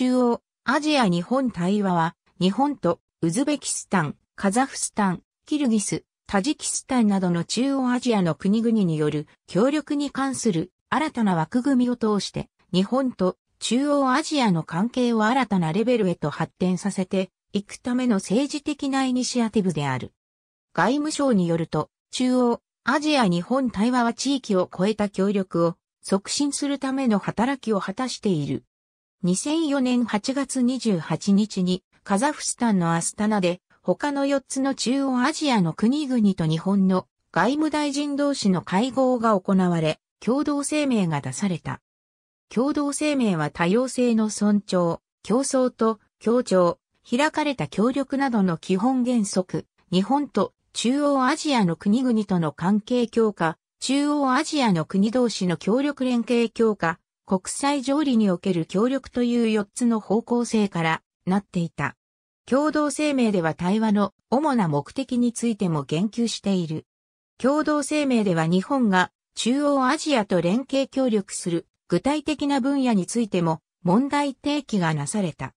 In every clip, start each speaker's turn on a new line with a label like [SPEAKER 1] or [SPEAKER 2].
[SPEAKER 1] 中央、アジア日本対話は、日本とウズベキスタン、カザフスタン、キルギス、タジキスタンなどの中央アジアの国々による協力に関する新たな枠組みを通して、日本と中央アジアの関係を新たなレベルへと発展させていくための政治的なイニシアティブである。外務省によると、中央アジア日本対話は地域を超えた協力を促進するための働きを果たしている2004年8月28日にカザフスタンのアスタナで他の4つの中央アジアの国々と日本の外務大臣同士の会合が行われ、共同声明が出された。共同声明は多様性の尊重、競争と協調、開かれた協力などの基本原則、日本と中央アジアの国々との関係強化、中央アジアの国同士の協力連携強化、国際条理における協力という4つの方向性からなっていた。共同声明では対話の主な目的についても言及している。共同声明では日本が中央アジアと連携協力する具体的な分野についても問題提起がなされた。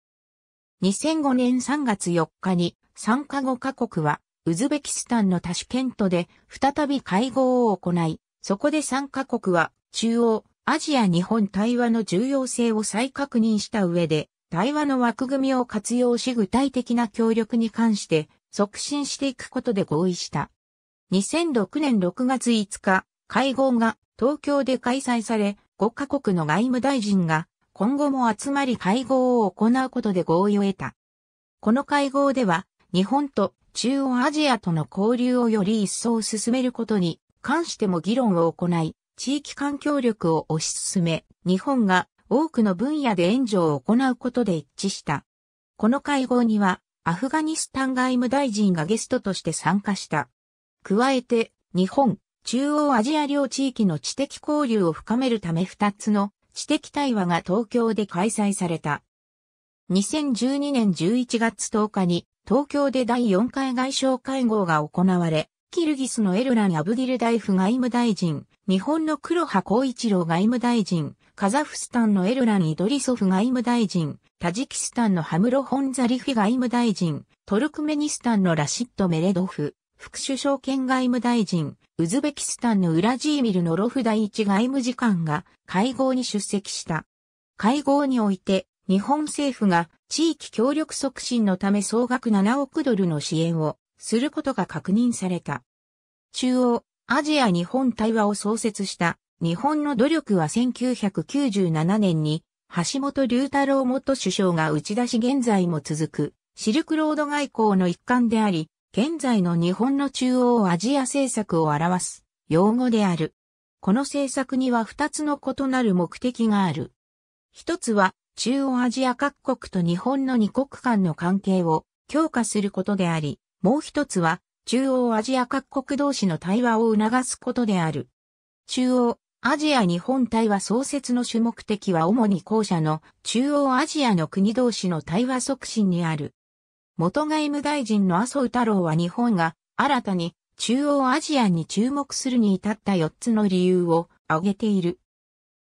[SPEAKER 1] 2005年3月4日に参加5カ国はウズベキスタンのタシケントで再び会合を行い、そこで参加国は中央アジア日本対話の重要性を再確認した上で、対話の枠組みを活用し具体的な協力に関して促進していくことで合意した。2006年6月5日、会合が東京で開催され、5カ国の外務大臣が今後も集まり会合を行うことで合意を得た。この会合では、日本と中央アジアとの交流をより一層進めることに関しても議論を行い、地域環境力を推し進め、日本が多くの分野で援助を行うことで一致した。この会合には、アフガニスタン外務大臣がゲストとして参加した。加えて、日本、中央アジア両地域の知的交流を深めるため2つの知的対話が東京で開催された。2012年11月10日に東京で第4回外相会合が行われ、キルギスのエルラン・アブディル大夫外務大臣、日本の黒羽光一郎外務大臣、カザフスタンのエルラン・イドリソフ外務大臣、タジキスタンのハムロ・ホンザリフィ外務大臣、トルクメニスタンのラシッド・メレドフ、副首相兼外務大臣、ウズベキスタンのウラジーミル・ノロフ第一外務次官が会合に出席した。会合において、日本政府が地域協力促進のため総額7億ドルの支援をすることが確認された。中央、アジア日本対話を創設した日本の努力は1997年に橋本龍太郎元首相が打ち出し現在も続くシルクロード外交の一環であり、現在の日本の中央アジア政策を表す用語である。この政策には二つの異なる目的がある。一つは中央アジア各国と日本の二国間の関係を強化することであり、もう一つは中央アジア各国同士の対話を促すことである。中央、アジア日本対話創設の主目的は主に後者の中央アジアの国同士の対話促進にある。元外務大臣の麻生太郎は日本が新たに中央アジアに注目するに至った4つの理由を挙げている。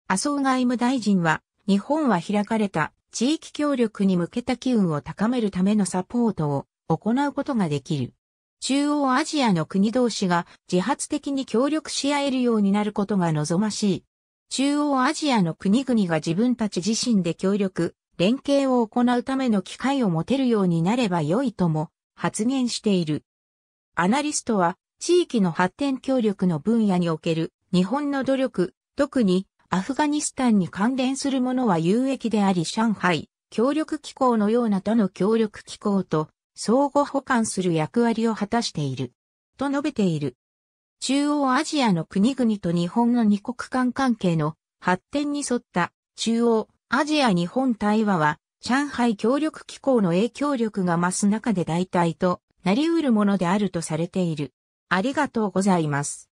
[SPEAKER 1] 麻生外務大臣は日本は開かれた地域協力に向けた機運を高めるためのサポートを行うことができる。中央アジアの国同士が自発的に協力し合えるようになることが望ましい。中央アジアの国々が自分たち自身で協力、連携を行うための機会を持てるようになれば良いとも発言している。アナリストは地域の発展協力の分野における日本の努力、特にアフガニスタンに関連するものは有益であり上海協力機構のような他の協力機構と相互補完する役割を果たしている。と述べている。中央アジアの国々と日本の二国間関係の発展に沿った中央アジア日本対話は上海協力機構の影響力が増す中で代替となり得るものであるとされている。ありがとうございます。